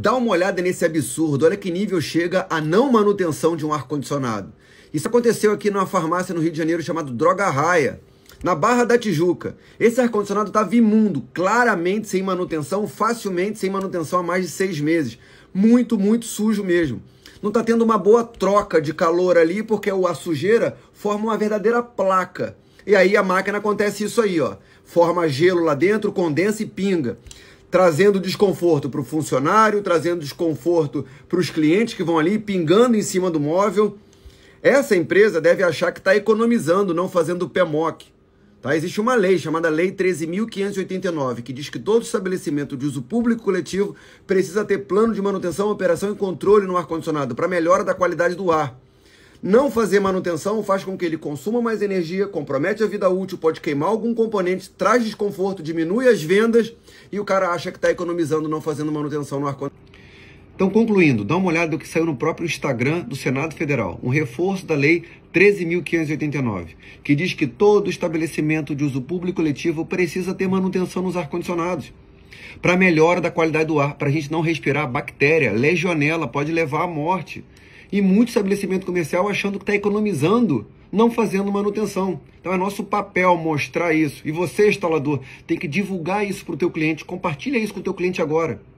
Dá uma olhada nesse absurdo, olha que nível chega a não manutenção de um ar-condicionado. Isso aconteceu aqui numa farmácia no Rio de Janeiro chamada Droga Raia, na Barra da Tijuca. Esse ar-condicionado estava imundo, claramente sem manutenção, facilmente sem manutenção há mais de seis meses. Muito, muito sujo mesmo. Não está tendo uma boa troca de calor ali, porque a sujeira forma uma verdadeira placa. E aí a máquina acontece isso aí, ó. Forma gelo lá dentro, condensa e pinga trazendo desconforto para o funcionário, trazendo desconforto para os clientes que vão ali pingando em cima do móvel. Essa empresa deve achar que está economizando, não fazendo PMOC. Tá? Existe uma lei chamada Lei 13.589, que diz que todo estabelecimento de uso público coletivo precisa ter plano de manutenção, operação e controle no ar-condicionado para melhora da qualidade do ar. Não fazer manutenção faz com que ele consuma mais energia, compromete a vida útil, pode queimar algum componente, traz desconforto, diminui as vendas e o cara acha que está economizando não fazendo manutenção no ar-condicionado. Então, concluindo, dá uma olhada do que saiu no próprio Instagram do Senado Federal, um reforço da Lei 13.589, que diz que todo estabelecimento de uso público coletivo precisa ter manutenção nos ar-condicionados para melhora da qualidade do ar, para a gente não respirar bactéria, legionela, pode levar à morte. E muito estabelecimento comercial achando que está economizando, não fazendo manutenção. Então é nosso papel mostrar isso. E você, instalador, tem que divulgar isso para o teu cliente. Compartilha isso com o teu cliente agora.